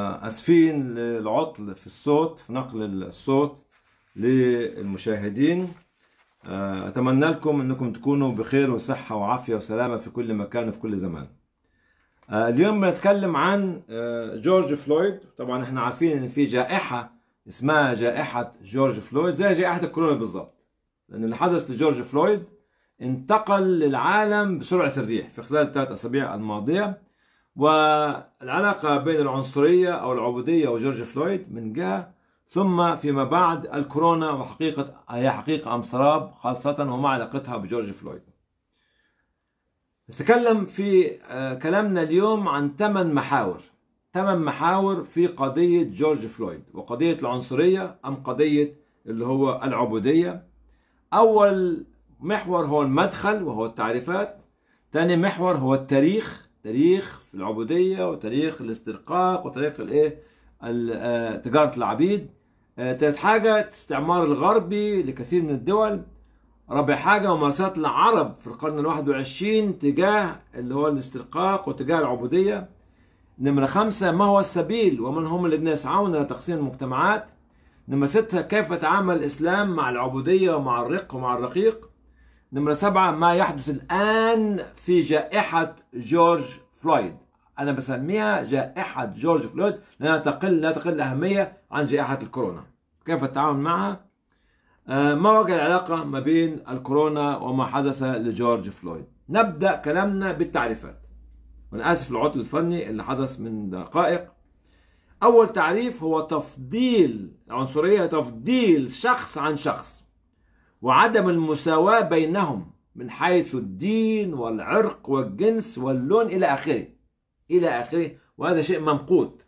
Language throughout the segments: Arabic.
اسفين للعطل في الصوت في نقل الصوت للمشاهدين آه، اتمنى لكم انكم تكونوا بخير وصحه وعافيه وسلامه في كل مكان وفي كل زمان آه، اليوم بنتكلم عن آه، جورج فلويد طبعا احنا عارفين ان في جائحه اسمها جائحه جورج فلويد زي جائحه الكورونا بالظبط لان اللي حدث لجورج فلويد انتقل للعالم بسرعه الريح في خلال ثلاث اسابيع الماضيه والعلاقة بين العنصرية أو العبودية وجورج فلويد من جهة ثم فيما بعد الكورونا وحقيقة هي حقيقة أم سراب خاصة وما علاقتها بجورج فلويد نتكلم في آه، كلامنا اليوم عن ثمان محاور ثمان محاور في قضية جورج فلويد وقضية العنصرية أم قضية اللي هو العبودية أول محور هو المدخل وهو التعريفات ثاني محور هو التاريخ تاريخ في العبودية وتاريخ الاسترقاق وتاريخ الايه آه، تجارة العبيد آه، تالت حاجة الاستعمار الغربي لكثير من الدول رابع حاجة ممارسات العرب في القرن الواحد وعشرين تجاه اللي هو الاسترقاق وتجاه العبودية نمرة خمسة ما هو السبيل ومن هم الذين يسعون إلى تقسيم المجتمعات نمرة ستة كيف تعامل الإسلام مع العبودية ومع الرق ومع الرقيق نمرة سبعة ما يحدث الآن في جائحة جورج فلويد أنا بسميها جائحة جورج فلويد لأنها تقل لا تقل أهمية عن جائحة الكورونا كيف التعامل معها؟ آه، ما وجه العلاقة ما بين الكورونا وما حدث لجورج فلويد نبدأ كلامنا بالتعريفات وأنا آسف العطل الفني اللي حدث من دقائق أول تعريف هو تفضيل عنصرية تفضيل شخص عن شخص وعدم المساواة بينهم من حيث الدين والعرق والجنس واللون إلى آخره إلى آخره وهذا شيء ممقوت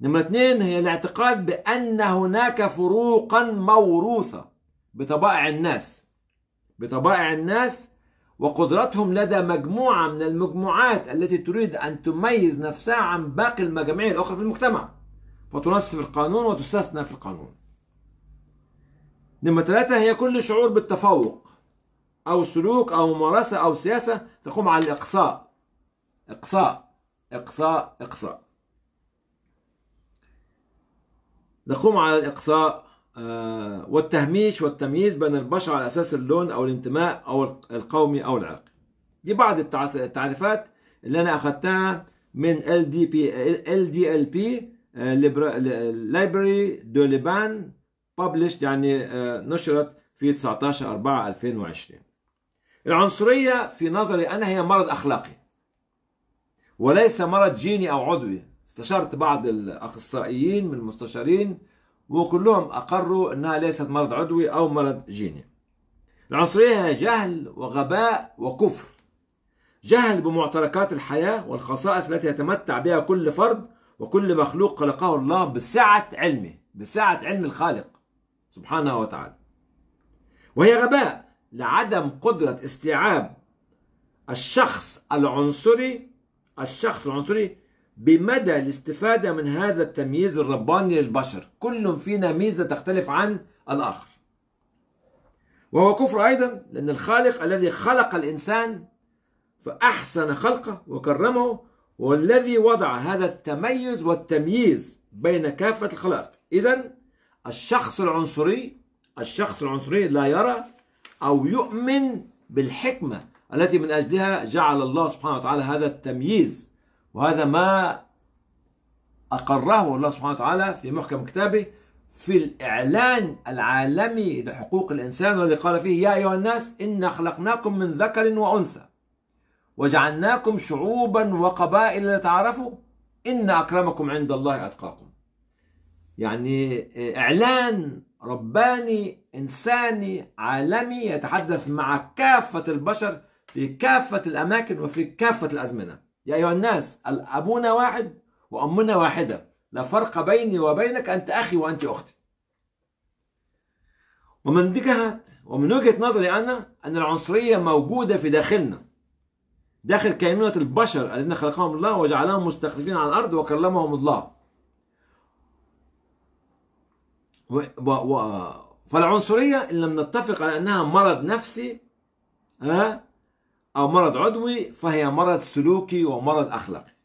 نمرة اثنين هي الاعتقاد بأن هناك فروقا موروثة بطبائع الناس بطبائع الناس وقدرتهم لدى مجموعة من المجموعات التي تريد أن تميز نفسها عن باقي المجاميع الأخرى في المجتمع فتنص في القانون وتستثنى في القانون نمرة ثلاثة هي كل شعور بالتفوق أو سلوك أو ممارسة أو سياسة تقوم على الإقصاء إقصاء إقصاء إقصاء تقوم على الإقصاء آه، والتهميش والتمييز بين البشر على أساس اللون أو الانتماء أو القومي أو العرقي دي بعض التعريفات اللي أنا أخذتها من LDP, LDLP آه، Library de Liban published يعني آه، نشرت في 19 4 2020 العنصرية في نظري أنا هي مرض أخلاقي وليس مرض جيني أو عضوي استشرت بعض الأخصائيين من المستشارين وكلهم أقروا أنها ليست مرض عضوي أو مرض جيني العنصرية هي جهل وغباء وكفر جهل بمعتركات الحياة والخصائص التي يتمتع بها كل فرد وكل مخلوق خلقه الله بسعة علمه بسعة علم الخالق سبحانه وتعالى وهي غباء لعدم قدرة استيعاب الشخص العنصري الشخص العنصري بمدى الاستفادة من هذا التمييز الرباني للبشر كل فينا ميزة تختلف عن الآخر وهو كفر أيضا لأن الخالق الذي خلق الإنسان فأحسن خلقه وكرمه والذي وضع هذا التميز والتمييز بين كافة الخلائق إذا الشخص العنصري الشخص العنصري لا يرى أو يؤمن بالحكمة التي من أجلها جعل الله سبحانه وتعالى هذا التمييز وهذا ما أقره الله سبحانه وتعالى في محكم كتابه في الإعلان العالمي لحقوق الإنسان الذي قال فيه يا أيها الناس إنا خلقناكم من ذكر وأنثى وجعلناكم شعوبا وقبائل لتعرفوا إن أكرمكم عند الله أتقاكم يعني آه، إعلان رباني إنساني عالمي يتحدث مع كافة البشر في كافة الأماكن وفي كافة الأزمنة يا أيها الناس أبونا واحد وأمنا واحدة لا فرق بيني وبينك أنت أخي وأنت أختي ومن جهة ومن وجهة نظري أنا أن العنصرية موجودة في داخلنا داخل كائنات البشر الذين خلقهم الله وجعلهم مستخلفين على الأرض وكلمهم الله و و و فالعنصرية إن لم نتفق على أنها مرض نفسي ها أو مرض عضوي فهي مرض سلوكي ومرض أخلاقي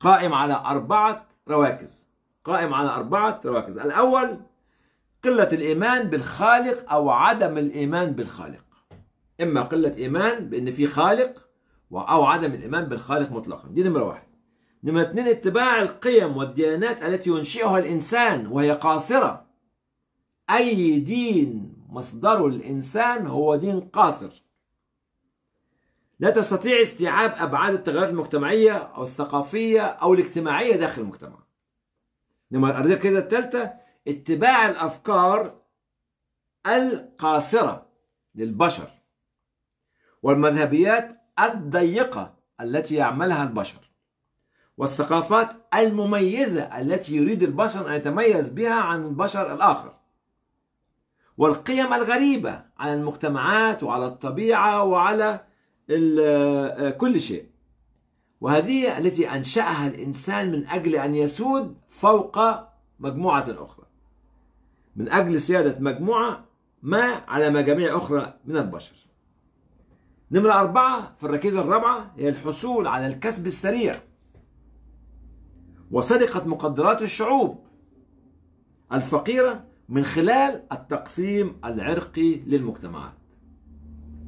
قائم على أربعة رواكز قائم على أربعة رواكز الأول قلة الإيمان بالخالق أو عدم الإيمان بالخالق إما قلة إيمان بأن في خالق أو عدم الإيمان بالخالق مطلقا دي نمرة واحد نمرة اثنين اتباع القيم والديانات التي ينشئها الإنسان وهي قاصرة أي دين مصدره الإنسان هو دين قاصر لا تستطيع استيعاب أبعاد التغيرات المجتمعية أو الثقافية أو الاجتماعية داخل المجتمع نمرة الأرضية الكده الثالثة اتباع الأفكار القاصرة للبشر والمذهبيات الضيقة التي يعملها البشر والثقافات المميزة التي يريد البشر أن يتميز بها عن البشر الآخر والقيم الغريبة على المجتمعات وعلى الطبيعة وعلى آه، كل شيء وهذه التي أنشأها الإنسان من أجل أن يسود فوق مجموعة أخرى من أجل سيادة مجموعة ما على مجاميع أخرى من البشر نمرة أربعة في الركيزة الرابعة هي الحصول على الكسب السريع وسرقة مقدرات الشعوب الفقيرة من خلال التقسيم العرقي للمجتمعات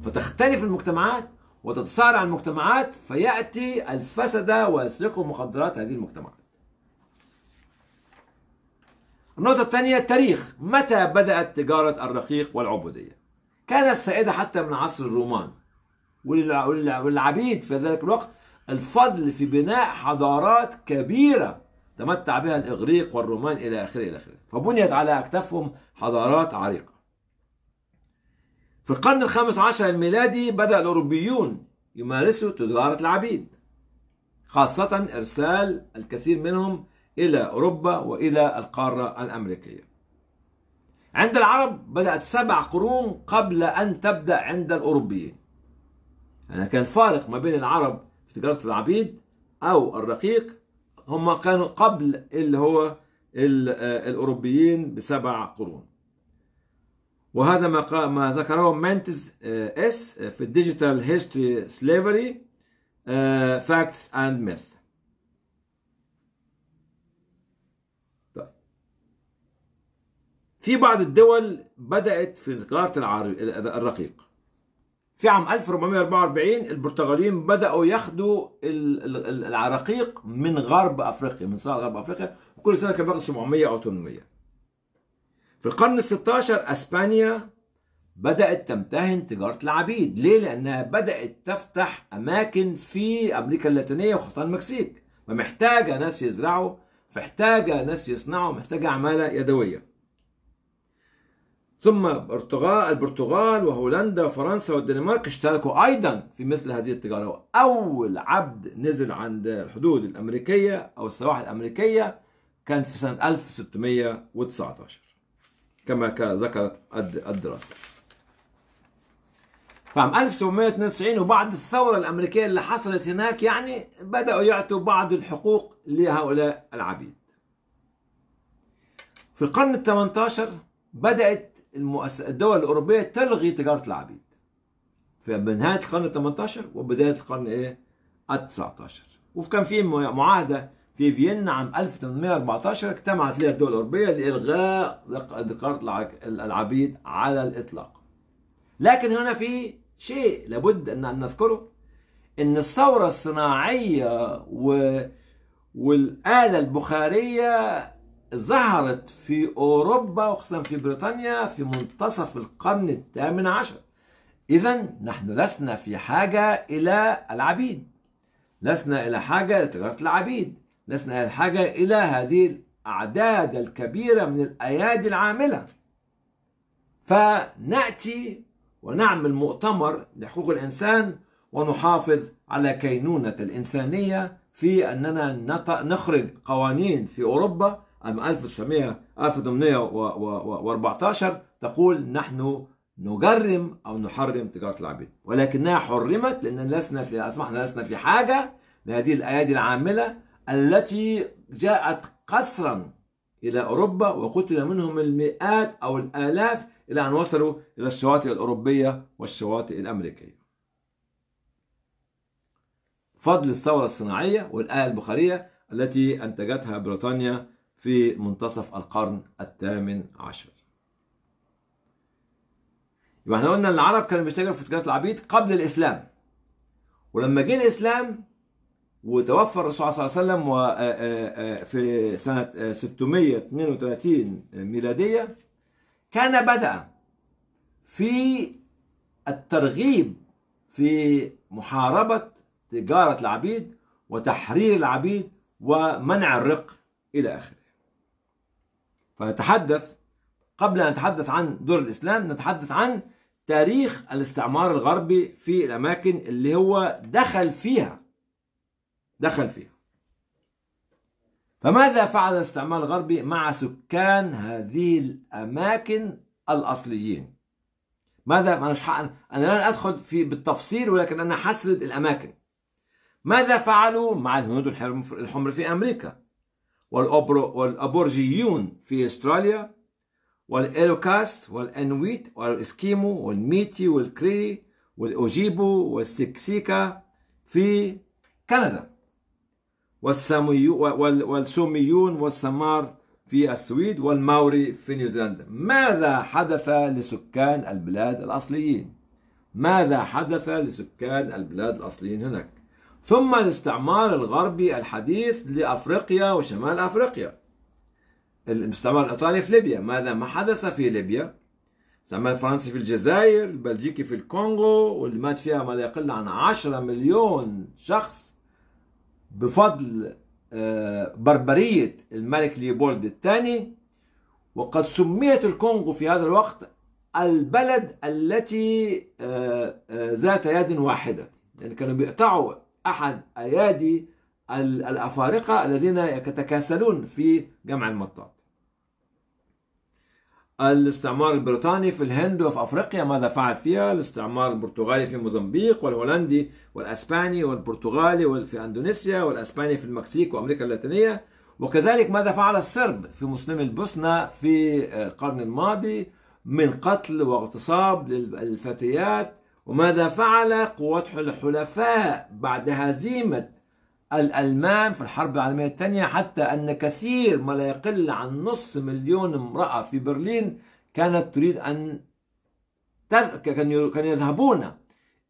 فتختلف المجتمعات وتتصارع المجتمعات فيأتي الفسدة ويسرقوا مقدرات هذه المجتمعات النقطة الثانية التاريخ متى بدأت تجارة الرقيق والعبودية كانت سائدة حتى من عصر الرومان والعبيد في ذلك الوقت الفضل في بناء حضارات كبيرة تمتع بها الإغريق والرومان إلى آخره إلى آخره فبنيت على أكتافهم حضارات عريقة في القرن الخامس عشر الميلادي بدأ الأوروبيون يمارسوا تجارة العبيد خاصة إرسال الكثير منهم إلى أوروبا وإلى القارة الأمريكية عند العرب بدأت سبع قرون قبل أن تبدأ عند الأوروبيين يعني كان فارق ما بين العرب تجارة العبيد أو الرقيق هم كانوا قبل اللي هو آه، الأوروبيين بسبع قرون وهذا ما ما ذكره مانتس آه، اس آه، في الديجيتال هيستوري سليفري فاكتس اند ميث في بعض الدول بدأت في تجارة الرقيق في عام 1444 البرتغاليين بدأوا ياخدوا العراقيق من غرب أفريقيا من صحراء غرب أفريقيا وكل سنة كان بياخدوا 700 أو 800 في القرن ال 16 أسبانيا بدأت تمتهن تجارة العبيد ليه؟ لأنها بدأت تفتح أماكن في أمريكا اللاتينية وخاصة المكسيك فمحتاجة ناس يزرعوا محتاجة ناس يصنعوا محتاجة عمالة يدوية ثم البرتغال البرتغال وهولندا وفرنسا والدنمارك اشتركوا ايضا في مثل هذه التجاره اول عبد نزل عند الحدود الامريكيه او السواحل الامريكيه كان في سنه 1619 كما ذكرت الدراسه فعام 1792 وبعد الثوره الامريكيه اللي حصلت هناك يعني بداوا يعطوا بعض الحقوق لهؤلاء العبيد في القرن ال 18 بدات الدول الأوروبية تلغي تجارة العبيد في نهاية القرن ال 18 وبداية القرن إيه؟ ال 19 وكان في معاهدة في فيينا عام 1814 اجتمعت ليها الدول الأوروبية لإلغاء تجارة العبيد على الإطلاق لكن هنا في شيء لابد أن نذكره ان الثوره الصناعيه و... والاله البخاريه ظهرت في أوروبا وخصوصا في بريطانيا في منتصف القرن الثامن عشر إذا نحن لسنا في حاجة إلى العبيد لسنا إلى حاجة لتجارة العبيد لسنا إلى حاجة إلى هذه الأعداد الكبيرة من الأيادي العاملة فنأتي ونعمل مؤتمر لحقوق الإنسان ونحافظ على كينونة الإنسانية في أننا نخرج قوانين في أوروبا عام 1814 تقول نحن نجرم أو نحرم تجارة العبيد ولكنها حرمت لأن لسنا في أصبحنا لسنا في حاجة لهذه الأيادي العاملة التي جاءت قسرا إلى أوروبا وقتل منهم المئات أو الآلاف إلى أن وصلوا إلى الشواطئ الأوروبية والشواطئ الأمريكية فضل الثورة الصناعية والآية البخارية التي أنتجتها بريطانيا في منتصف القرن الثامن عشر يبقى احنا قلنا ان العرب كانوا بيشتغلوا في تجاره العبيد قبل الاسلام ولما جه الاسلام وتوفى الرسول صلى الله عليه وسلم آه، آه، آه، في سنة 632 ميلادية كان بدأ في الترغيب في محاربة تجارة العبيد وتحرير العبيد ومنع الرق إلى آخره فنتحدث قبل أن نتحدث عن دور الإسلام نتحدث عن تاريخ الاستعمار الغربي في الأماكن اللي هو دخل فيها دخل فيها فماذا فعل الاستعمار الغربي مع سكان هذه الأماكن الأصليين ماذا أنا مش أنا لن أدخل في بالتفصيل ولكن أنا حسرد الأماكن ماذا فعلوا مع الهنود الحمر في أمريكا والأبورجيون في أستراليا والإلوكاست والأنويت والإسكيمو والميتي والكري والأوجيبو والسكسيكا في كندا والسوميون والسمار في السويد والماوري في نيوزيلندا ماذا حدث لسكان البلاد الأصليين؟ ماذا حدث لسكان البلاد الأصليين هناك؟ ثم الاستعمار الغربي الحديث لأفريقيا وشمال أفريقيا الاستعمار الإيطالي في ليبيا ماذا ما حدث في ليبيا الاستعمار الفرنسي في الجزائر البلجيكي في الكونغو واللي مات فيها ما لا يقل عن عشرة مليون شخص بفضل آه، بربرية الملك ليوبولد الثاني وقد سميت الكونغو في هذا الوقت البلد التي آه، آه، ذات يد واحدة يعني كانوا بيقطعوا أحد أيادي الأفارقة الذين يتكاسلون في جمع المطاط الاستعمار البريطاني في الهند وفي أفريقيا ماذا فعل فيها الاستعمار البرتغالي في موزمبيق والهولندي والأسباني والبرتغالي في أندونيسيا والأسباني في المكسيك وأمريكا اللاتينية وكذلك ماذا فعل السرب في مسلمي البوسنة في القرن الماضي من قتل واغتصاب للفتيات وماذا فعل قوات الحلفاء بعد هزيمة الألمان في الحرب العالمية الثانية حتى أن كثير ما لا يقل عن نصف مليون امرأة في برلين كانت تريد أن كانوا يذهبون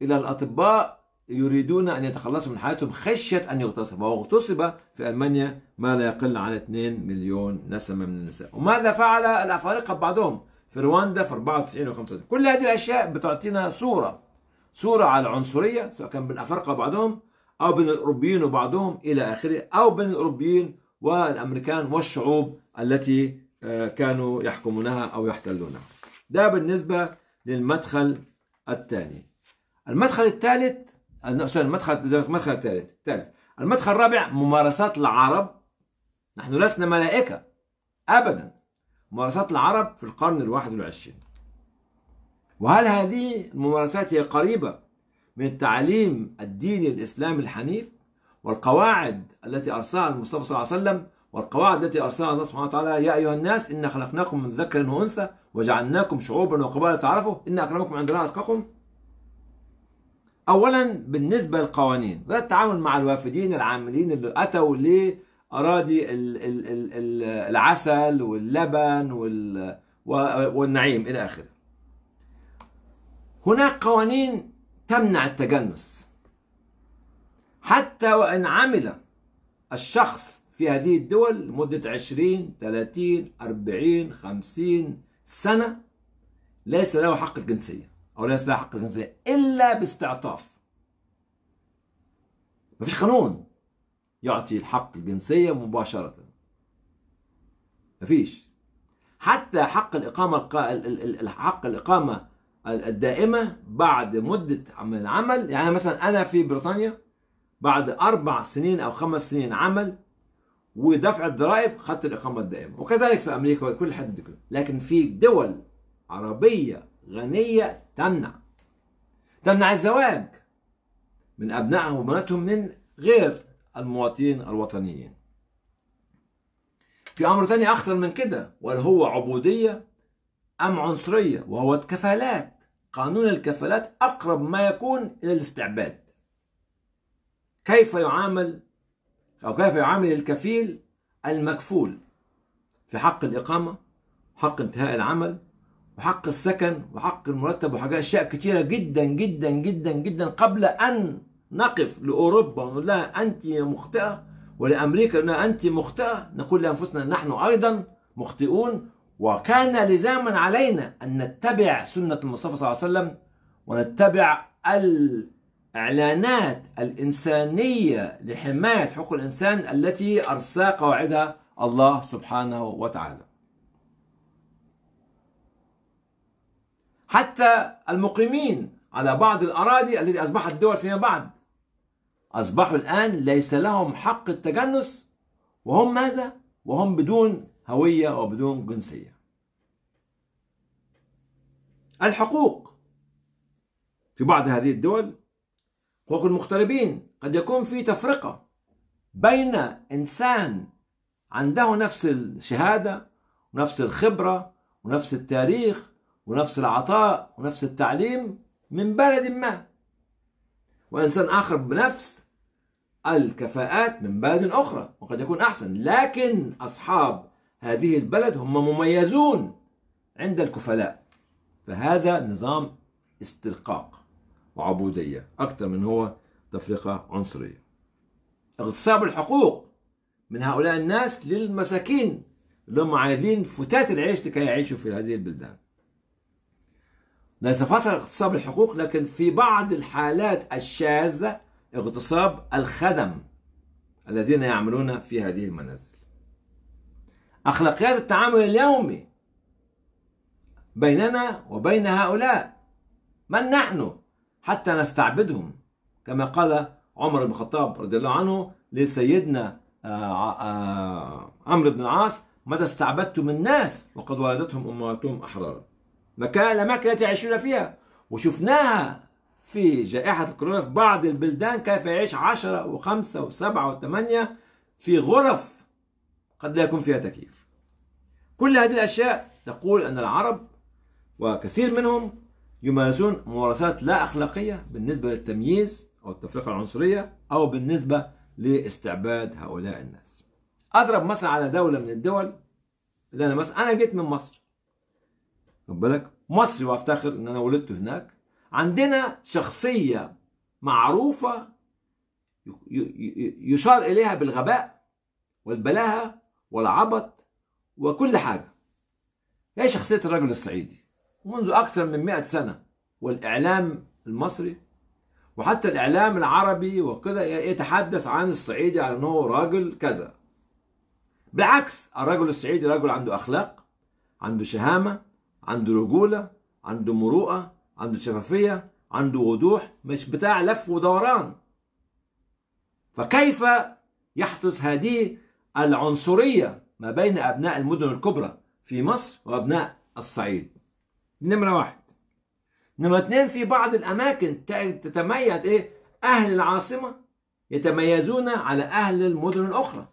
إلى الأطباء يريدون أن يتخلصوا من حياتهم خشية أن يغتصبوا واغتصب في ألمانيا ما لا يقل عن 2 مليون نسمة من النساء وماذا فعل الأفارقة بعضهم في رواندا في 94 و 95 كل هذه الأشياء بتعطينا صورة صورة على العنصرية سواء كان بين الأفارقة وبعضهم أو بين الأوروبيين وبعضهم إلى آخره أو بين الأوروبيين والأمريكان والشعوب التي آه، كانوا يحكمونها أو يحتلونها ده بالنسبة للمدخل الثاني المدخل الثالث آه، المدخل المدخل الثالث الثالث المدخل الرابع ممارسات العرب نحن لسنا ملائكة أبدا ممارسات العرب في القرن الواحد والعشرين وهل هذه الممارسات هي قريبة من التعليم الديني الإسلامي الحنيف والقواعد التي أرسلها المصطفى صلى الله عليه وسلم والقواعد التي أرسلها الله سبحانه وتعالى يا أيها الناس إنا خلقناكم من ذكر وأنثى وجعلناكم شعوبا وقبائل تعرفوا إن أكرمكم عند الله أتقاكم أولا بالنسبة للقوانين ده التعامل مع الوافدين العاملين اللي أتوا لأراضي العسل واللبن والنعيم إلى آخره هناك قوانين تمنع التجنس حتى وإن عمل الشخص في هذه الدول لمدة 20 30 40 50 سنة ليس له حق الجنسية أو ليس له حق الجنسية إلا باستعطاف مفيش قانون يعطي الحق الجنسية مباشرة مفيش حتى حق الإقامة حق الإقامة الدائمه بعد مده من العمل يعني مثلا انا في بريطانيا بعد اربع سنين او خمس سنين عمل ودفع الضرائب خدت الاقامه الدائمه وكذلك في امريكا وكل حد كله لكن في دول عربيه غنيه تمنع تمنع الزواج من ابنائهم وبناتهم من غير المواطنين الوطنيين في امر ثاني اخطر من كده وهو عبوديه ام عنصريه وهو الكفالات قانون الكفالات أقرب ما يكون إلى الاستعباد كيف يعامل أو كيف يعامل الكفيل المكفول في حق الإقامة وحق انتهاء العمل وحق السكن وحق المرتب وحاجات أشياء كثيرة جدا جدا جدا جدا قبل أن نقف لأوروبا ونقول لها أنت مخطئة ولأمريكا أنها أنت مخطئة نقول لأنفسنا نحن أيضا مخطئون وكان لزاما علينا أن نتبع سنة المصطفى صلى الله عليه وسلم ونتبع الإعلانات الإنسانية لحماية حقوق الإنسان التي ارسى قواعدها الله سبحانه وتعالى حتى المقيمين على بعض الأراضي التي أصبحت دول فيما بعد أصبحوا الآن ليس لهم حق التجنس وهم ماذا؟ وهم بدون هوية بدون جنسية الحقوق في بعض هذه الدول حقوق المغتربين قد يكون في تفرقة بين إنسان عنده نفس الشهادة ونفس الخبرة ونفس التاريخ ونفس العطاء ونفس التعليم من بلد ما وإنسان آخر بنفس الكفاءات من بلد أخرى وقد يكون أحسن لكن أصحاب هذه البلد هم مميزون عند الكفلاء فهذا نظام استرقاق وعبودية أكثر من هو تفرقة عنصرية اغتصاب الحقوق من هؤلاء الناس للمساكين اللي هم عايزين فتات العيش لكي يعيشوا في هذه البلدان ليس فقط اغتصاب الحقوق لكن في بعض الحالات الشاذة اغتصاب الخدم الذين يعملون في هذه المنازل أخلاقيات التعامل اليومي بيننا وبين هؤلاء من نحن حتى نستعبدهم كما قال عمر بن الخطاب رضي الله عنه لسيدنا آه، آه، عمرو بن العاص متى استعبدتم الناس وقد ولدتهم امهاتهم احرارا مكان الاماكن التي يعيشون فيها وشفناها في جائحة الكورونا في بعض البلدان كيف يعيش عشرة وخمسة وسبعة وثمانية في غرف قد لا يكون فيها تكييف كل هذه الأشياء تقول أن العرب وكثير منهم يمارسون ممارسات لا أخلاقية بالنسبة للتمييز أو التفرقة العنصرية أو بالنسبة لاستعباد هؤلاء الناس أضرب مثلا على دولة من الدول اللي أنا مثلا أنا جيت من مصر خد بالك مصري وافتخر ان انا ولدت هناك عندنا شخصيه معروفه يشار اليها بالغباء والبلاهه والعبط وكل حاجة هي شخصية الرجل الصعيدي منذ أكثر من مئة سنة والإعلام المصري وحتى الإعلام العربي وكذا يتحدث عن الصعيدي على أنه راجل كذا بالعكس الرجل الصعيدي رجل عنده أخلاق عنده شهامة عنده رجولة عنده مروءة عنده شفافية عنده وضوح مش بتاع لف ودوران فكيف يحدث هذه العنصرية ما بين أبناء المدن الكبرى في مصر وأبناء الصعيد نمرة واحد نمرة اثنين في بعض الأماكن تتميز إيه أهل العاصمة يتميزون على أهل المدن الأخرى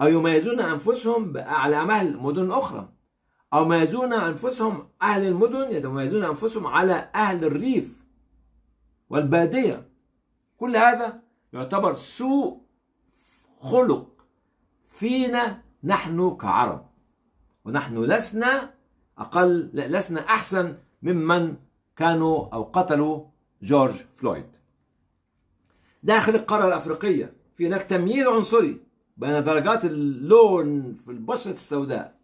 أو يميزون أنفسهم على أهل المدن الأخرى أو يميزون أنفسهم أهل المدن يتميزون أنفسهم على أهل الريف والبادية كل هذا يعتبر سوء خلق فينا نحن كعرب ونحن لسنا أقل لسنا أحسن ممن كانوا أو قتلوا جورج فلويد داخل القارة الأفريقية في هناك تمييز عنصري بين درجات اللون في البشرة السوداء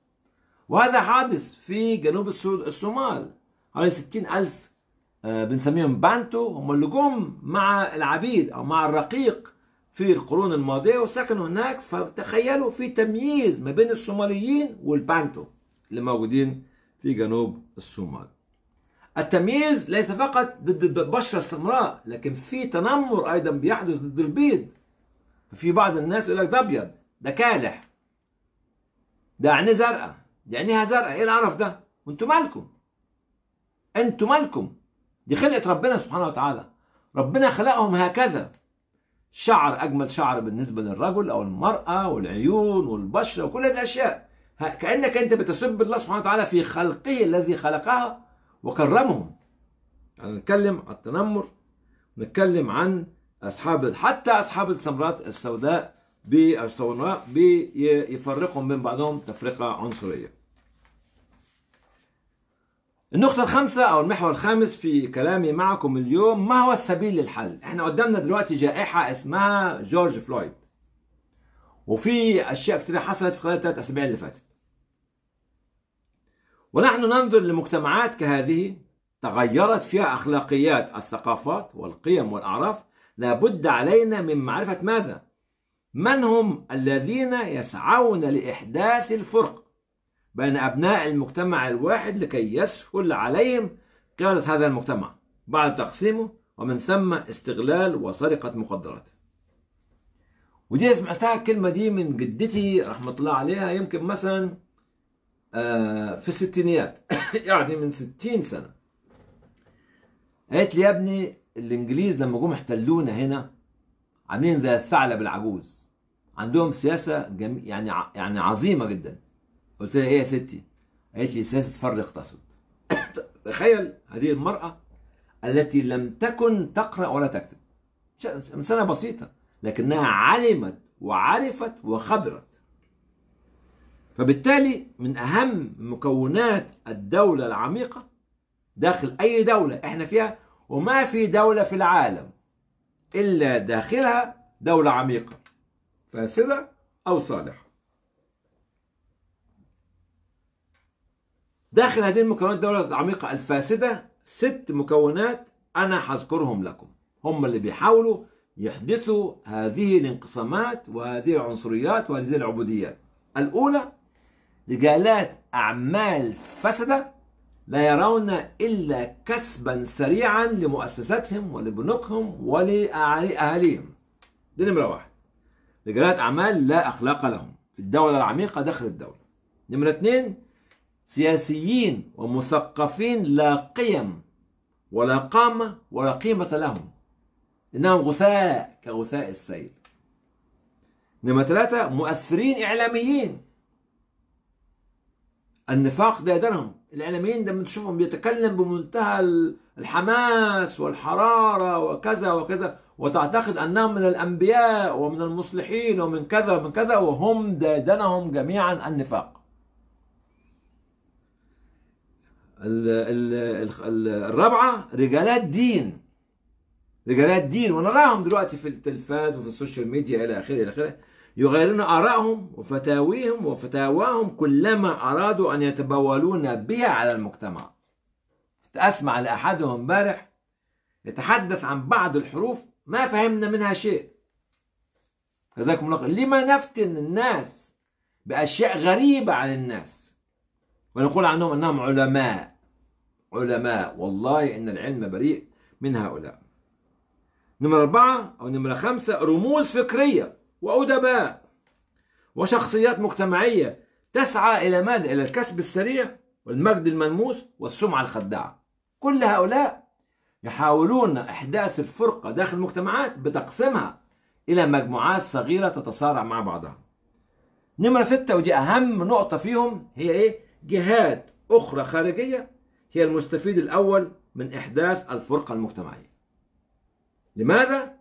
وهذا حادث في جنوب الصومال حوالي 60 ألف آه، بنسميهم بانتو هم اللي جم مع العبيد أو مع الرقيق في القرون الماضية وسكنوا هناك فتخيلوا في تمييز ما بين الصوماليين والبانتو اللي موجودين في جنوب الصومال التمييز ليس فقط ضد البشرة السمراء لكن في تنمر أيضا بيحدث ضد البيض في بعض الناس يقول لك ده أبيض ده كالح ده عينيه زرقاء دي يعني عينيها زرقاء ايه القرف ده؟ وانتوا مالكم؟ انتوا مالكم؟ دي خلقة ربنا سبحانه وتعالى ربنا خلقهم هكذا شعر أجمل شعر بالنسبة للرجل أو المرأة والعيون والبشرة وكل هذه الأشياء كأنك أنت بتسب الله سبحانه وتعالى في خلقه الذي خلقها وكرمهم يعني نتكلم عن التنمر نتكلم عن أصحاب حتى أصحاب السمرات السوداء بيفرقهم من بعضهم تفرقة عنصرية النقطة الخامسة أو المحور الخامس في كلامي معكم اليوم ما هو السبيل للحل؟ احنا قدامنا دلوقتي جائحة اسمها جورج فلويد وفي أشياء كثيرة حصلت في خلال الثلاث أسابيع اللي فاتت ونحن ننظر لمجتمعات كهذه تغيرت فيها أخلاقيات الثقافات والقيم والأعراف لابد علينا من معرفة ماذا؟ من هم الذين يسعون لإحداث الفرق بين أبناء المجتمع الواحد لكي يسهل عليهم قيادة هذا المجتمع بعد تقسيمه ومن ثم استغلال وسرقة مخدرات ودي سمعتها الكلمة دي من جدتي رحمة الله عليها يمكن مثلا آه، في الستينيات يعني من ستين سنة قالت لي يا ابني الإنجليز لما جم احتلونا هنا عاملين زي الثعلب العجوز عندهم سياسة جم... يعني يعني عظيمة جدا قلت لها ايه يا ستي قالت لي سياسه فرق تسد تخيل هذه المراه التي لم تكن تقرا ولا تكتب انسانه بسيطه لكنها علمت وعرفت وخبرت فبالتالي من اهم مكونات الدوله العميقه داخل اي دوله احنا فيها وما في دوله في العالم الا داخلها دوله عميقه فاسده او صالحه داخل هذه المكونات الدولة العميقة الفاسدة ست مكونات أنا هذكرهم لكم هم اللي بيحاولوا يحدثوا هذه الانقسامات وهذه العنصريات وهذه العبوديات الأولى رجالات أعمال فسدة لا يرون إلا كسبا سريعا لمؤسساتهم ولبنوكهم ولأهاليهم دي نمرة واحد رجالات أعمال لا أخلاق لهم في الدولة العميقة داخل الدولة نمرة اثنين سياسيين ومثقفين لا قيم ولا قامة ولا قيمة لهم إنهم غثاء كغثاء السيل نما ثلاثة مؤثرين إعلاميين النفاق ده يدرهم الإعلاميين لما تشوفهم بيتكلم بمنتهى الحماس والحرارة وكذا وكذا وتعتقد أنهم من الأنبياء ومن المصلحين ومن كذا ومن كذا وهم دادنهم جميعا النفاق الرابعه رجالات دين رجالات دين ونراهم دلوقتي في التلفاز وفي السوشيال ميديا الى اخره الى اخره يغيرون آرائهم وفتاويهم وفتاواهم كلما أرادوا أن يتبولون بها على المجتمع أسمع لأحدهم امبارح يتحدث عن بعض الحروف ما فهمنا منها شيء جزاكم الله لما نفتن الناس بأشياء غريبة عن الناس ونقول عنهم أنهم علماء علماء والله إن العلم بريء من هؤلاء نمرة أربعة أو نمرة خمسة رموز فكرية وأدباء وشخصيات مجتمعية تسعى إلى ماذا؟ إلى الكسب السريع والمجد الملموس والسمعة الخداعة كل هؤلاء يحاولون إحداث الفرقة داخل المجتمعات بتقسيمها إلى مجموعات صغيرة تتصارع مع بعضها نمرة ستة ودي أهم نقطة فيهم هي إيه؟ جهات أخرى خارجية هي المستفيد الأول من إحداث الفرقة المجتمعية لماذا؟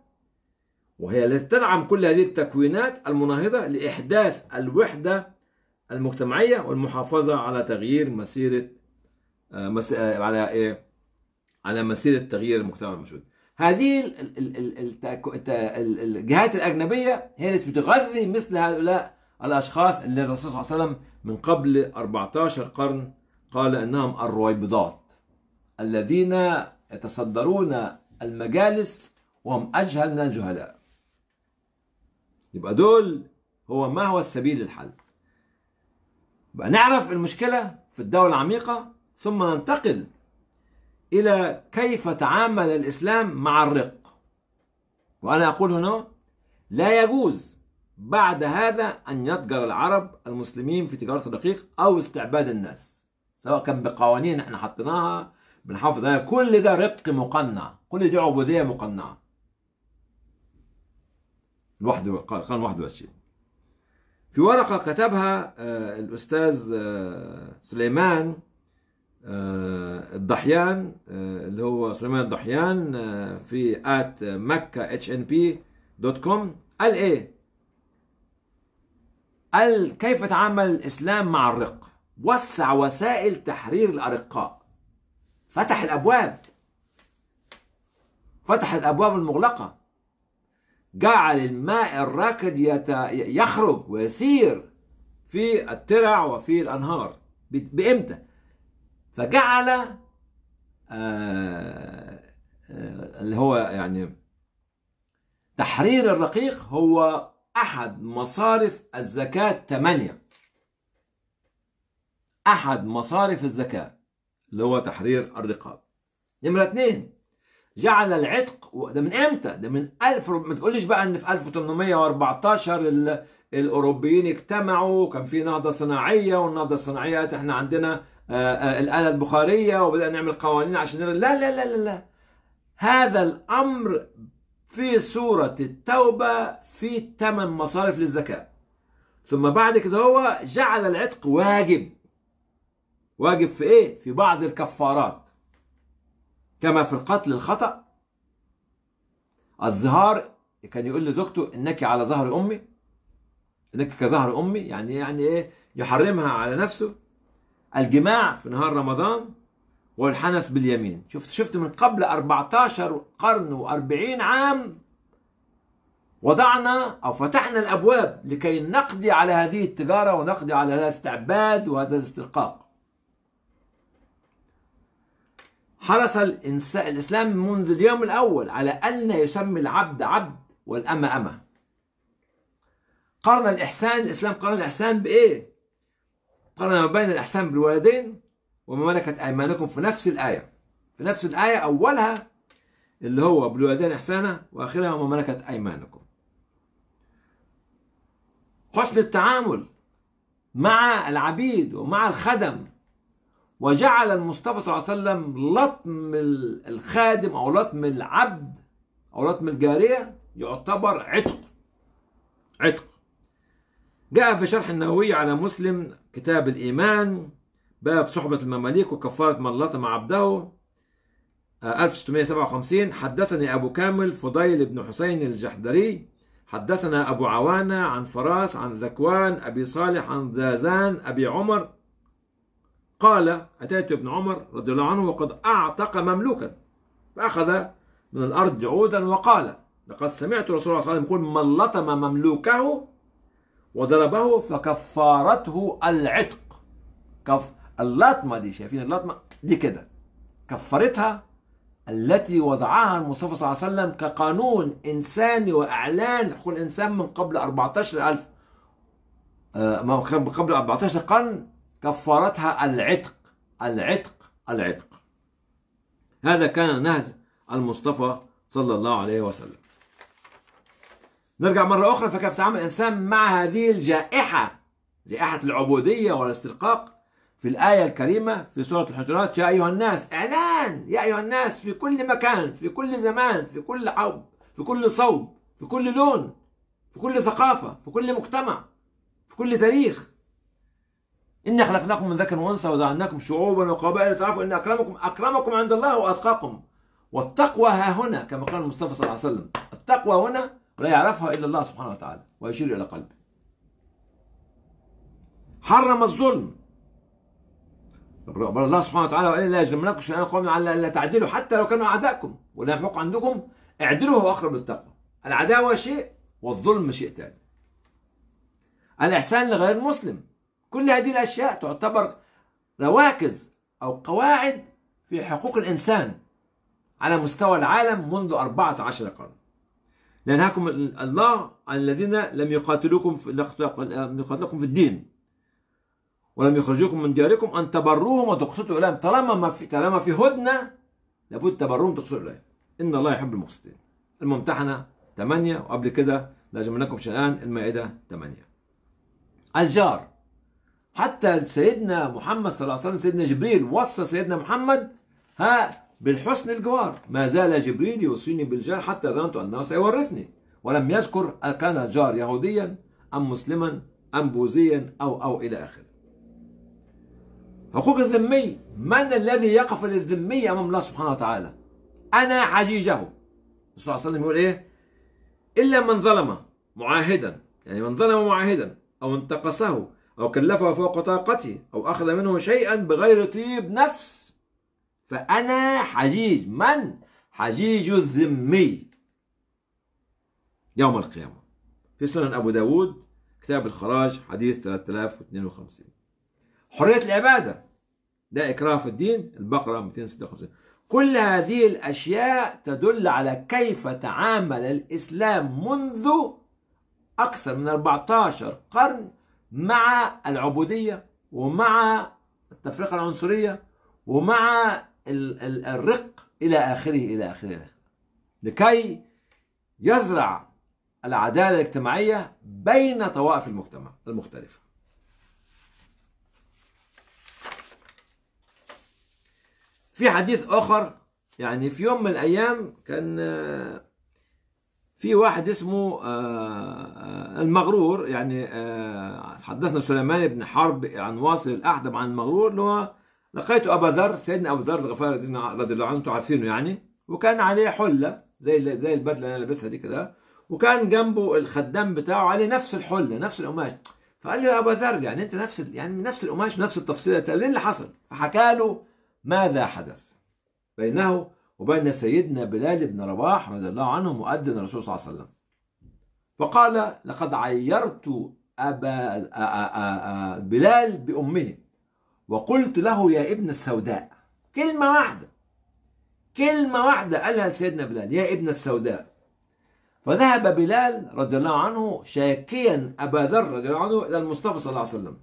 وهي التي تدعم كل هذه التكوينات المناهضة لإحداث الوحدة المجتمعية والمحافظة على تغيير مسيرة آه، آه، على إيه؟ على مسيرة تغيير المجتمع المشهود هذه الجهات الأجنبية هي التي بتغذي مثل هؤلاء الأشخاص اللي الرسول صلى الله عليه وسلم من قبل 14 قرن قال انهم الرويبضات الذين يتصدرون المجالس وهم اجهل من الجهلاء يبقى دول هو ما هو السبيل للحل يبقى نعرف المشكله في الدوله العميقه ثم ننتقل الى كيف تعامل الاسلام مع الرق وانا اقول هنا لا يجوز بعد هذا ان يتجر العرب المسلمين في تجاره الرقيق او استعباد الناس سواء كان بقوانين احنا حطيناها بنحافظ عليها كل ده رق مقنع كل دي عبودية مقنعة الواحد القرن 21 في ورقة كتبها آه، الأستاذ آه، سليمان آه، الضحيان اللي هو سليمان الضحيان في آت مكة اتش ان بي دوت كوم قال إيه؟ قال كيف تعامل الإسلام مع الرق؟ وسع وسائل تحرير الأرقاء فتح الأبواب فتح الأبواب المغلقة جعل الماء الراكد يت... يخرج ويسير في الترع وفي الأنهار بإمتى؟ فجعل آه... آه... اللي هو يعني تحرير الرقيق هو أحد مصارف الزكاة ثمانية أحد مصارف الزكاة اللي هو تحرير الرقاب نمرة اثنين جعل العتق ده من امتى؟ ده من 1000 ما تقوليش بقى ان في 1814 الاوروبيين اجتمعوا وكان في نهضه صناعيه والنهضه الصناعيه قالت احنا عندنا آه، آه، الاله البخاريه وبدانا نعمل قوانين عشان لا لا لا لا لا هذا الامر في سوره التوبه في ثمن مصارف للزكاه ثم بعد كده هو جعل العتق واجب واجب في ايه في بعض الكفارات كما في القتل الخطأ الزهار كان يقول لزوجته انك على ظهر امي انك كظهر امي يعني يعني ايه يحرمها على نفسه الجماع في نهار رمضان والحنث باليمين شفت شفت من قبل 14 قرن و40 عام وضعنا او فتحنا الابواب لكي نقضي على هذه التجاره ونقضي على هذا الاستعباد وهذا الاسترقاق حرص الإسلام منذ اليوم الأول على أن يسمي العبد عبد والأمة أمة قرن الإحسان الإسلام قرن الإحسان بإيه؟ قرن ما بين الإحسان بالوالدين وما ملكت أيمانكم في نفس الآية في نفس الآية أولها اللي هو بالوالدين إحسانا وآخرها وما ملكت أيمانكم حسن التعامل مع العبيد ومع الخدم وجعل المصطفى صلى الله عليه وسلم لطم الخادم او لطم العبد او لطم الجاريه يعتبر عتق عتق جاء في شرح النووي على مسلم كتاب الايمان باب صحبه المماليك وكفاره من لطم عبده 1657 آه، حدثني ابو كامل فضيل بن حسين الجحدري حدثنا ابو عوانه عن فراس عن ذكوان ابي صالح عن زازان ابي عمر قال أتيت ابن عمر رضي الله عنه وقد أعتق مملوكا فأخذ من الأرض جعودا وقال لقد سمعت رسول الله صلى الله عليه وسلم يقول من لطم مملوكه وضربه فكفارته العتق كف اللطمة دي شايفين اللطمة دي كده كفرتها التي وضعها المصطفى صلى الله عليه وسلم كقانون إنساني وإعلان حقوق الإنسان من قبل 14000 آه، قبل 14 قرن كفارتها العتق العتق العتق هذا كان نهج المصطفى صلى الله عليه وسلم نرجع مرة أخرى فكيف تعامل الإنسان مع هذه الجائحة جائحة العبودية والاسترقاق في الآية الكريمة في سورة الحجرات يا أيها الناس إعلان يا أيها الناس في كل مكان في كل زمان في كل عوب في كل صوب في كل لون في كل ثقافة في كل مجتمع في كل تاريخ إنا خلقناكم من ذكر وأنثى وجعلناكم شعوبا وقبائل لتعرفوا إن أكرمكم أكرمكم عند الله وأتقاكم والتقوى ها هنا كما قال المصطفى صلى الله عليه وسلم التقوى هنا لا يعرفها إلا الله سبحانه وتعالى ويشير إلى قلبه حرم الظلم الله سبحانه وتعالى وقال لا يجرمنكم شيئا قوم على ألا تعدلوا حتى لو كانوا اعدائكم ولا يحق عندكم اعدلوا هو أقرب للتقوى العداوة شيء والظلم شيء ثاني الإحسان لغير المسلم كل هذه الأشياء تعتبر رواكز أو قواعد في حقوق الإنسان على مستوى العالم منذ 14 قرن ينهاكم الله عن الذين لم يقاتلوكم في لم يقاتلوكم في الدين ولم يخرجوكم من دياركم ان تبروهم وتقسطوا اليهم طالما ما في طالما في هدنه لابد تبروهم وتقسطوا اليهم ان الله يحب المقسطين الممتحنه 8 وقبل كده لازم لكم شيئان المائده 8 الجار حتى سيدنا محمد صلى الله عليه وسلم سيدنا جبريل وصى سيدنا محمد ها بالحسن الجوار ما زال جبريل يوصيني بالجار حتى ظننت أنه سيورثني ولم يذكر أكان الجار يهوديا أم مسلما أم بوذيا أو أو إلى آخره حقوق الذمي من الذي يقف للذمي أمام الله سبحانه وتعالى أنا عجيجه الرسول صلى الله عليه وسلم يقول إيه إلا من ظلم معاهدا يعني من ظلم معاهدا أو انتقصه أو كلفه فوق طاقته أو أخذ منه شيئا بغير طيب نفس فأنا حجيج من؟ حجيج الذمي يوم القيامة في سنن أبو داود كتاب الخراج حديث 3052 حرية العبادة ده إكراه في الدين البقرة 256 كل هذه الأشياء تدل على كيف تعامل الإسلام منذ أكثر من 14 قرن مع العبودية ومع التفرقة العنصرية ومع الرق إلى آخره إلى آخره إلى آخره لكي يزرع العدالة الاجتماعية بين طوائف المجتمع المختلفة في حديث آخر يعني في يوم من الأيام كان في واحد اسمه آه، آه، المغرور يعني آه، حدثنا سليمان بن حرب عن واصل الأحدب عن المغرور اللي هو لقيت أبا ذر سيدنا أبو ذر الغفار رضي الله عنه أنتم عارفينه يعني وكان عليه حلة زي زي البدلة اللي أنا لابسها دي كده وكان جنبه الخدام بتاعه عليه نفس الحلة نفس القماش فقال له يا أبا ذر يعني أنت نفس يعني نفس القماش نفس التفصيلة ايه اللي حصل؟ فحكى له ماذا حدث بينه وبين سيدنا بلال بن رباح رضي الله عنه مؤذن الرسول صلى الله عليه وسلم فقال لقد عيرت أبا بلال بأمه وقلت له يا ابن السوداء كلمة واحدة كلمة واحدة قالها لسيدنا بلال يا ابن السوداء فذهب بلال رضي الله عنه شاكيا أبا ذر رضي الله عنه إلى المصطفى صلى الله عليه وسلم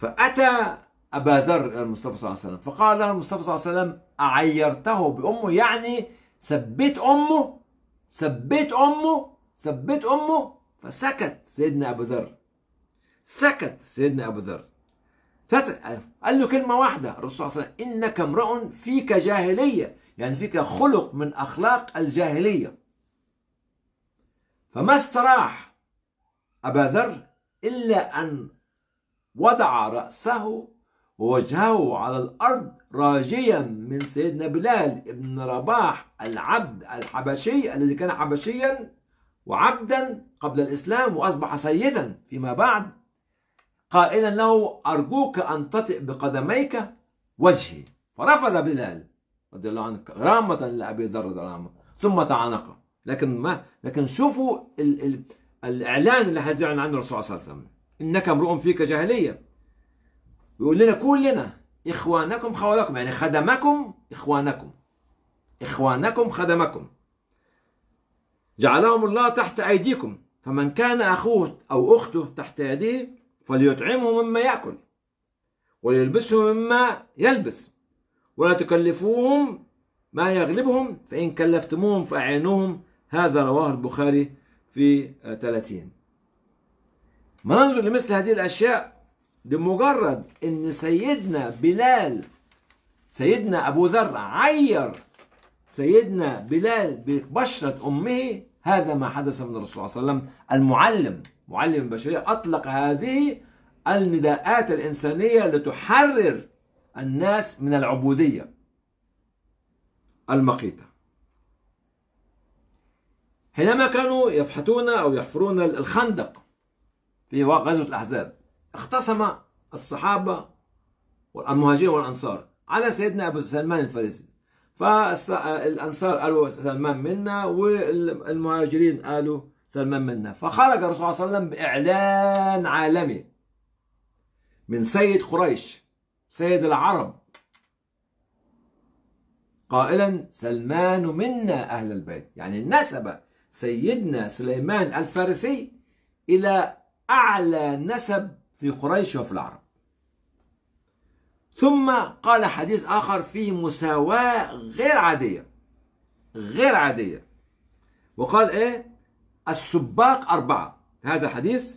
فأتى أبا ذر إلى المصطفى صلى الله عليه وسلم فقال له المصطفى صلى الله عليه وسلم أعيرته بأمه يعني سبيت أمه سبيت أمه سبيت أمه فسكت سيدنا أبو ذر سكت سيدنا أبو ذر قال له كلمة واحدة الرسول صلى الله عليه وسلم إنك امرؤ فيك جاهلية يعني فيك خلق من أخلاق الجاهلية فما استراح أبا ذر إلا أن وضع رأسه ووجهه على الأرض راجيا من سيدنا بلال ابن رباح العبد الحبشي الذي كان حبشيا وعبدا قبل الإسلام وأصبح سيدا فيما بعد قائلا له أرجوك أن تطئ بقدميك وجهي فرفض بلال رضي الله عنه غرامة لأبي ذر غرامة ثم تعانقه لكن ما لكن شوفوا ال ال الإعلان اللي هيعلن عنه الرسول صلى الله عليه وسلم إنك امرؤ فيك جاهلية ويقول لنا كلنا إخوانكم خوالكم يعني خدمكم إخوانكم إخوانكم خدمكم جعلهم الله تحت أيديكم فمن كان أخوه أو أخته تحت يديه فليطعمه مما يأكل وليلبسه مما يلبس ولا تكلفوهم ما يغلبهم فإن كلفتموهم فأعينوهم هذا رواه البخاري في 30 آه، ما ننظر لمثل هذه الأشياء لمجرد ان سيدنا بلال سيدنا ابو ذر عير سيدنا بلال ببشرة امه هذا ما حدث من الرسول صلى الله عليه وسلم المعلم معلم البشرية اطلق هذه النداءات الانسانية لتحرر الناس من العبودية المقيته حينما كانوا يفحتون أو يحفرون الخندق في غزوة الأحزاب اختصم الصحابة والمهاجرين والأنصار على سيدنا أبو سلمان الفارسي فالأنصار قالوا سلمان منا والمهاجرين قالوا سلمان منا فخرج الرسول صلى الله عليه وسلم بإعلان عالمي من سيد قريش سيد العرب قائلا سلمان منا أهل البيت يعني نسب سيدنا سليمان الفارسي إلى أعلى نسب في قريش وفي العرب ثم قال حديث آخر فيه مساواة غير عادية غير عادية وقال إيه السباق أربعة هذا حديث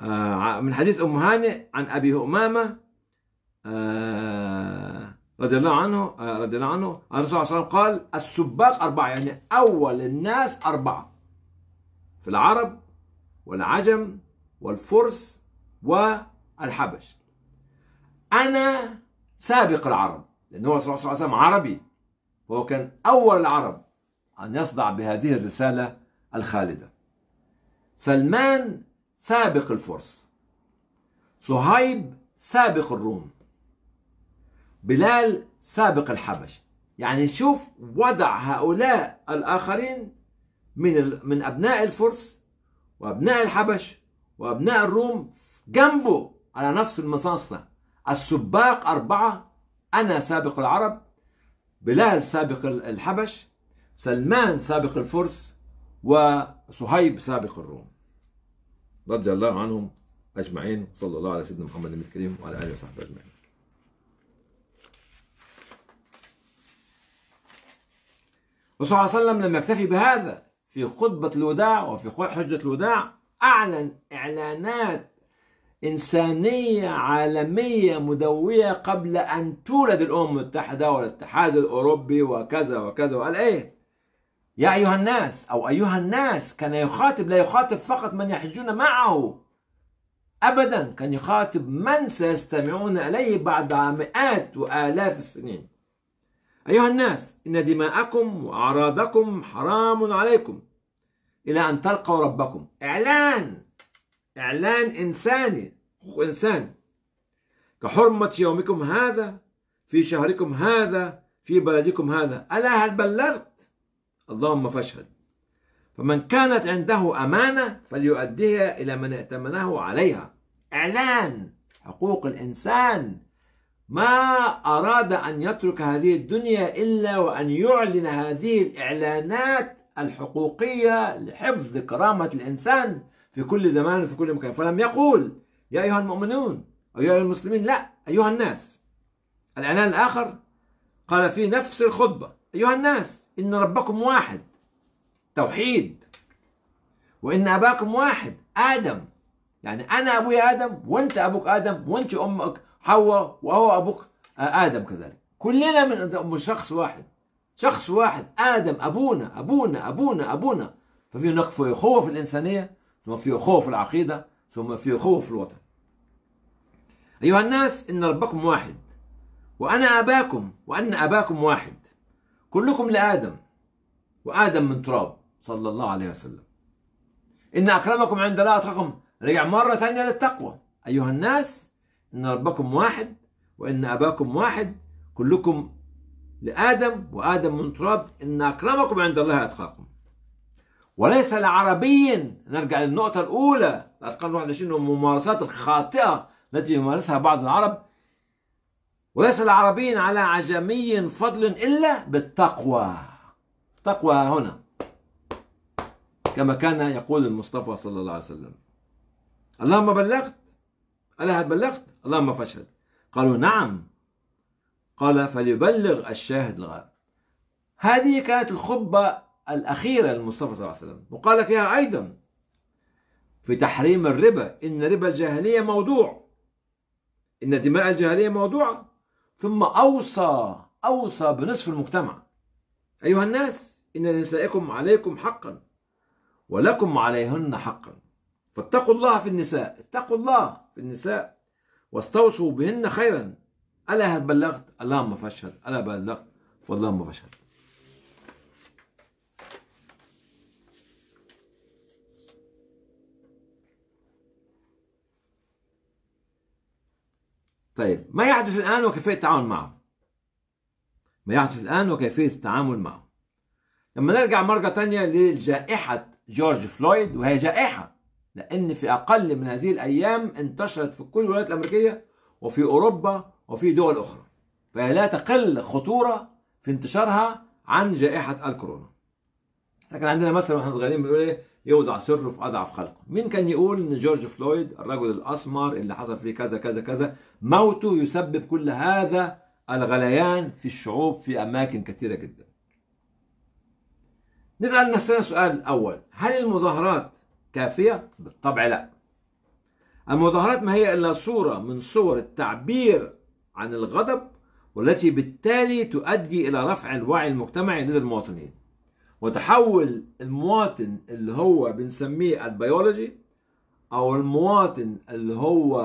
آه، من حديث أم هانئ عن أبي أمامة آه، رضي الله عنه آه، رضي الله عنه الرسول صلى الله عليه وسلم قال السباق أربعة يعني أول الناس أربعة في العرب والعجم والفرس والحبش أنا سابق العرب لأنه صلى الله عليه وسلم عربي وهو كان أول العرب أن يصدع بهذه الرسالة الخالدة سلمان سابق الفرس صهيب سابق الروم بلال سابق الحبش يعني شوف وضع هؤلاء الآخرين من من أبناء الفرس وأبناء الحبش وأبناء الروم جنبه على نفس المصاصة السباق أربعة أنا سابق العرب بلال سابق الحبش سلمان سابق الفرس وصهيب سابق الروم رضي الله عنهم أجمعين صلى الله على سيدنا محمد الكريم وعلى آله وصحبه أجمعين الرسول صلى الله عليه وسلم لم يكتفي بهذا في خطبة الوداع وفي حجة الوداع أعلن إعلانات إنسانية عالمية مدوية قبل أن تولد الأمم المتحدة والاتحاد الأوروبي وكذا وكذا وقال إيه يا أيها الناس أو أيها الناس كان يخاطب لا يخاطب فقط من يحجون معه أبدا كان يخاطب من سيستمعون إليه بعد مئات وآلاف السنين أيها الناس إن دماءكم وأعراضكم حرام عليكم إلى أن تلقوا ربكم إعلان إعلان إنساني حقوق إنسان كحرمة يومكم هذا في شهركم هذا في بلدكم هذا ألا هل بلغت اللهم فاشهد فمن كانت عنده أمانة فليؤديها إلى من ائتمنه عليها إعلان حقوق الإنسان ما أراد أن يترك هذه الدنيا إلا وأن يعلن هذه الإعلانات الحقوقية لحفظ كرامة الإنسان في كل زمان وفي كل مكان فلم يقول يا أيها المؤمنون أو يا أيها المسلمين لا أيها الناس الإعلان الآخر قال في نفس الخطبة أيها الناس إن ربكم واحد توحيد وإن أباكم واحد آدم يعني أنا أبوي آدم وأنت أبوك آدم وأنت أمك حواء وهو أبوك آه، آدم كذلك كلنا من شخص واحد شخص واحد آدم أبونا أبونا أبونا أبونا ففي نقف أخوة في الإنسانية ثم في أخوة في العقيدة ثم في أخوة في الوطن أيها الناس إن ربكم واحد وأنا أباكم وأن أباكم واحد كلكم لآدم وآدم من تراب صلى الله عليه وسلم إن أكرمكم عند الله أتقاكم رجع مرة ثانية للتقوى أيها الناس إن ربكم واحد وإن أباكم واحد كلكم لآدم وآدم من تراب إن أكرمكم عند الله أتقاكم وليس لعربي نرجع للنقطة الأولى الاتقان 21 والممارسات الخاطئة التي يمارسها بعض العرب وليس لعربي على عجمي فضل إلا بالتقوى تقوى هنا كما كان يقول المصطفى صلى الله عليه وسلم اللهم بلغت ألا هل بلغت اللهم فاشهد قالوا نعم قال فليبلغ الشاهد الغائب هذه كانت الخطبة الأخيرة للمصطفى صلى الله عليه وسلم وقال فيها أيضا في تحريم الربا إن ربا الجاهلية موضوع إن دماء الجاهلية موضوع ثم أوصى أوصى بنصف المجتمع أيها الناس إن نسائكم عليكم حقا ولكم عليهن حقا فاتقوا الله في النساء اتقوا الله في النساء واستوصوا بهن خيرا ألا هل بلغت اللهم فاشهد ألا بلغت فاللهم فاشهد طيب ما يحدث الآن وكيفية التعامل معه ما يحدث الآن وكيفية التعامل معه لما نرجع مرة ثانيه لجائحة جورج فلويد وهي جائحة لأن في أقل من هذه الأيام انتشرت في كل الولايات الأمريكية وفي أوروبا وفي دول أخرى فهي لا تقل خطورة في انتشارها عن جائحة الكورونا لكن عندنا مثلا واحنا صغيرين بنقول ايه يوضع سره في اضعف خلقه مين كان يقول ان جورج فلويد الرجل الاسمر اللي حصل فيه كذا كذا كذا موته يسبب كل هذا الغليان في الشعوب في اماكن كثيره جدا نسال نفسنا سؤال الاول هل المظاهرات كافية؟ بالطبع لا المظاهرات ما هي إلا صورة من صور التعبير عن الغضب والتي بالتالي تؤدي إلى رفع الوعي المجتمعي لدى المواطنين وتحول المواطن اللي هو بنسميه البيولوجي أو المواطن اللي هو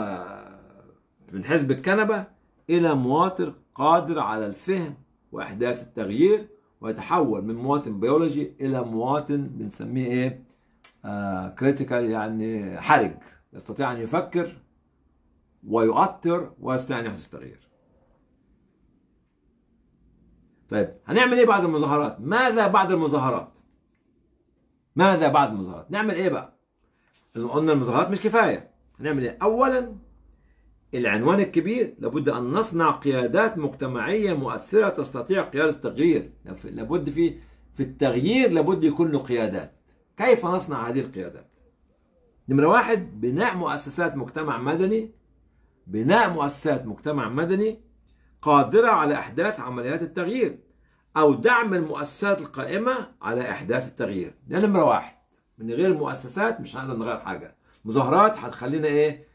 من حزب الكنبة إلى مواطن قادر على الفهم وإحداث التغيير ويتحول من مواطن بيولوجي إلى مواطن بنسميه إيه؟ كريتيكال آه، يعني حرج يستطيع أن يفكر ويؤثر ويستطيع أن يحدث التغيير طيب هنعمل ايه بعد المظاهرات؟ ماذا بعد المظاهرات؟ ماذا بعد المظاهرات؟ نعمل ايه بقى؟ قلنا المظاهرات مش كفايه. هنعمل ايه؟ اولا العنوان الكبير لابد ان نصنع قيادات مجتمعيه مؤثره تستطيع قياده التغيير. لابد في في التغيير لابد يكون له قيادات. كيف نصنع هذه القيادات نمرة واحد بناء مؤسسات مجتمع مدني بناء مؤسسات مجتمع مدني قادرة على إحداث عمليات التغيير أو دعم المؤسسات القائمة على إحداث التغيير ده نمرة واحد من غير مؤسسات مش هنقدر نغير حاجة مظاهرات هتخلينا إيه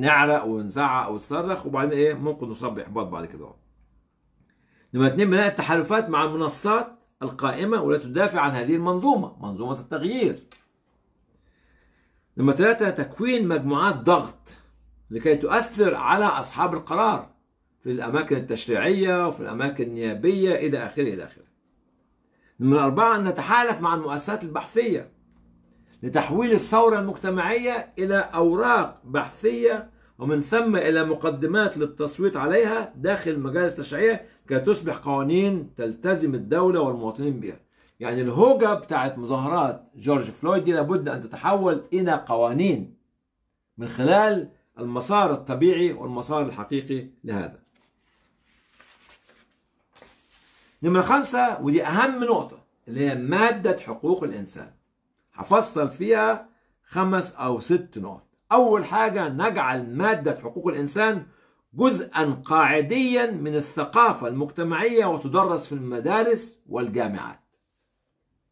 نعرق ونزعق ونصرخ وبعدين إيه ممكن نصاب بإحباط بعد كده نمرة اتنين بناء التحالفات مع المنصات القائمة ولا تدافع عن هذه المنظومة منظومة التغيير نمرة ثلاثة تكوين مجموعات ضغط لكي تؤثر على أصحاب القرار في الأماكن التشريعية وفي الأماكن النيابية إلى آخره إلى آخره نمرة أربعة أن نتحالف مع المؤسسات البحثية لتحويل الثورة المجتمعية إلى أوراق بحثية ومن ثم إلى مقدمات للتصويت عليها داخل المجالس التشريعية كي تصبح قوانين تلتزم الدولة والمواطنين بها يعني الهوجة بتاعت مظاهرات جورج فلويد دي لابد أن تتحول إلى قوانين من خلال المسار الطبيعي والمسار الحقيقي لهذا نمرة خمسة ودي أهم نقطة اللي هي مادة حقوق الإنسان هفصل فيها خمس أو ست نقط أول حاجة نجعل مادة حقوق الإنسان جزءا قاعديا من الثقافة المجتمعية وتدرس في المدارس والجامعات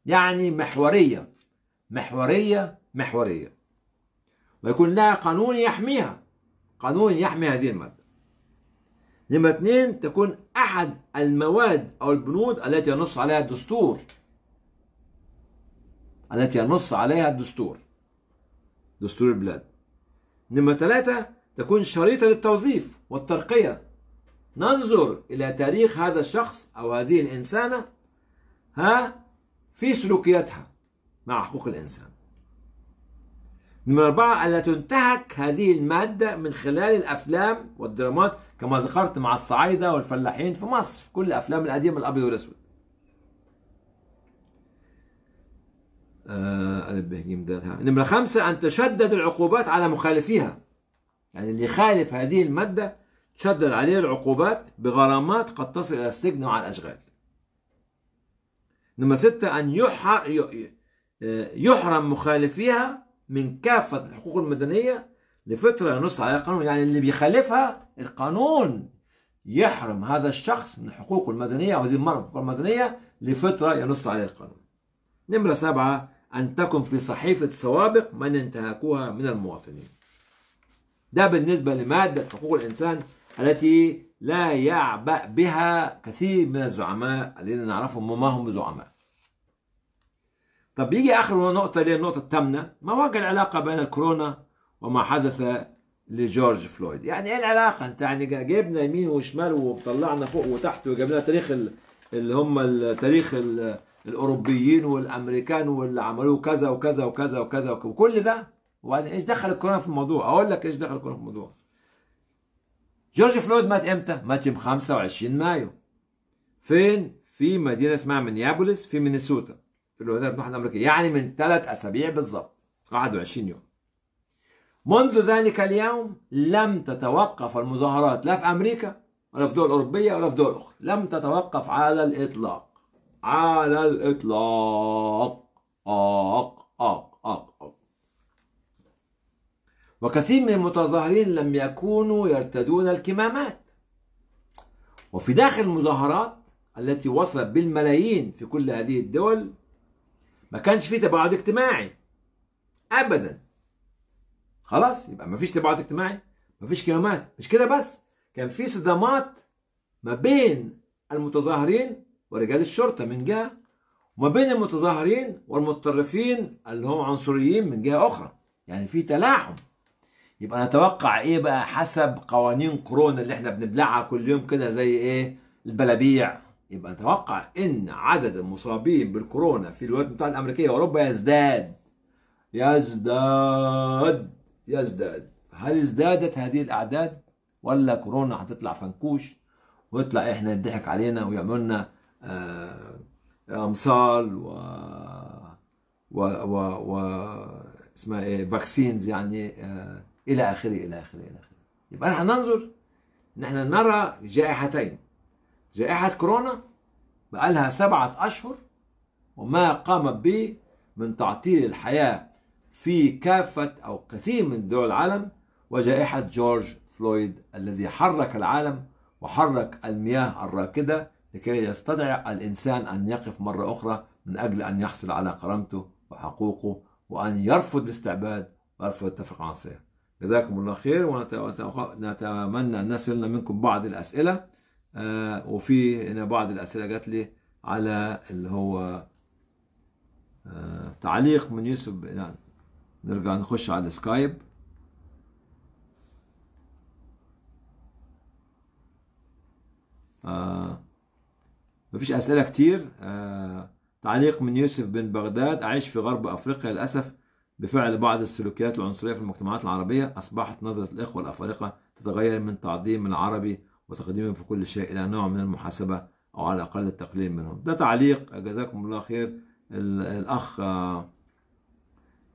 يعني محورية محورية محورية ويكون لها قانون يحميها قانون يحمي هذه المادة نمرة اثنين تكون أحد المواد أو البنود التي ينص عليها الدستور التي ينص عليها الدستور دستور البلاد نمرة ثلاثة تكون شريطة للتوظيف والترقية ننظر إلى تاريخ هذا الشخص أو هذه الإنسانة ها في سلوكياتها مع حقوق الإنسان نمرة أربعة ألا تنتهك هذه المادة من خلال الأفلام والدرامات كما ذكرت مع الصعايدة والفلاحين في مصر في كل الأفلام القديمة الأبيض والأسود آه، ألف ب نمرة خمسة أن تشدد العقوبات على مخالفيها يعني اللي يخالف هذه المادة تشدد عليه العقوبات بغرامات قد تصل إلى السجن وعلى الأشغال نمرة ستة أن آه، يحرم مخالفيها من كافة الحقوق المدنية لفترة ينص عليها القانون يعني اللي بيخالفها القانون يحرم هذا الشخص من حقوقه المدنية أو هذه من حقوقه المدنية لفترة ينص عليها القانون نمرة سبعة أن تكن في صحيفة سوابق من انتهكوها من المواطنين ده بالنسبة لمادة حقوق الإنسان التي لا يعبأ بها كثير من الزعماء الذين نعرفهم وما هم زعماء طب يجي آخر نقطة اللي النقطة الثامنة ما وجه العلاقة بين الكورونا وما حدث لجورج فلويد يعني ايه العلاقة انت يعني جبنا يمين وشمال وطلعنا فوق وتحت وجاب لنا تاريخ اللي هم التاريخ الاوروبيين والامريكان واللي عملوه كذا وكذا وكذا وكذا وكل ده وبعدين ايش دخل الكورونا في الموضوع اقول لك ايش دخل الكورونا في الموضوع جورج فلويد مات امتى؟ مات يوم 25 مايو فين؟ في مدينة اسمها منيابوليس في مينيسوتا في الولايات المتحدة الأمريكية يعني من ثلاث أسابيع بالضبط قعدوا 20 يوم منذ ذلك اليوم لم تتوقف المظاهرات لا في أمريكا ولا في دول أوروبية ولا في دول أخرى لم تتوقف على الإطلاق على الإطلاق آق آق آق وكثير من المتظاهرين لم يكونوا يرتدون الكمامات وفي داخل المظاهرات التي وصلت بالملايين في كل هذه الدول ما كانش في تباعد اجتماعي ابدا خلاص يبقى ما فيش تباعد اجتماعي ما فيش كمامات مش كده بس كان في صدامات ما بين المتظاهرين ورجال الشرطه من جهه وما بين المتظاهرين والمتطرفين اللي هم عنصريين من جهه اخرى يعني في تلاحم يبقى نتوقع ايه بقى حسب قوانين كورونا اللي احنا بنبلعها كل يوم كده زي ايه البلابيع يبقى نتوقع ان عدد المصابين بالكورونا في الولايات المتحده الامريكيه واوروبا يزداد يزداد يزداد هل ازدادت هذه الاعداد ولا كورونا هتطلع فنكوش ويطلع احنا يضحك علينا ويعملوا لنا آه، امثال و و و, و... اسمها ايه فاكسينز يعني آه إلى آخره إلى آخره إلى آخره يبقى نحن ننظر نحن نرى جائحتين جائحة كورونا بقى لها سبعة أشهر وما قامت به من تعطيل الحياة في كافة أو كثير من دول العالم وجائحة جورج فلويد الذي حرك العالم وحرك المياه الراكدة لكي يستطيع الإنسان أن يقف مرة أخرى من أجل أن يحصل على كرامته وحقوقه وأن يرفض الاستعباد ويرفض التفرقة العنصرية جزاكم الله خير ونتمنى أن نصلنا منكم بعض الأسئلة آه، وفي هنا بعض الأسئلة جات لي على اللي هو آه، تعليق من يوسف يعني نرجع نخش على سكايب آه مفيش أسئلة كتير آه تعليق من يوسف بن بغداد أعيش في غرب أفريقيا للأسف بفعل بعض السلوكيات العنصرية في المجتمعات العربية أصبحت نظرة الإخوة الأفارقة تتغير من تعظيم العربي وتقديمهم في كل شيء إلى نوع من المحاسبة أو على الأقل التقليل منهم ده تعليق جزاكم الله خير الأخ آه،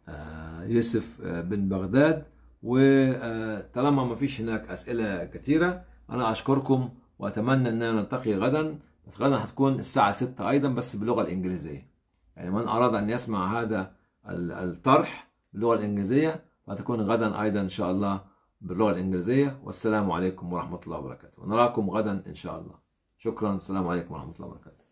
آه، يوسف آه، بن بغداد وطالما ما فيش هناك أسئلة كثيرة أنا أشكركم وأتمنى أننا نلتقي غدا بس غدا هتكون الساعة 6 أيضا بس باللغة الإنجليزية يعني من أراد أن يسمع هذا الطرح باللغة الإنجليزية وتكون غدا أيضا إن شاء الله باللغة الإنجليزية والسلام عليكم ورحمة الله وبركاته ونراكم غدا إن شاء الله شكرا السلام عليكم ورحمة الله وبركاته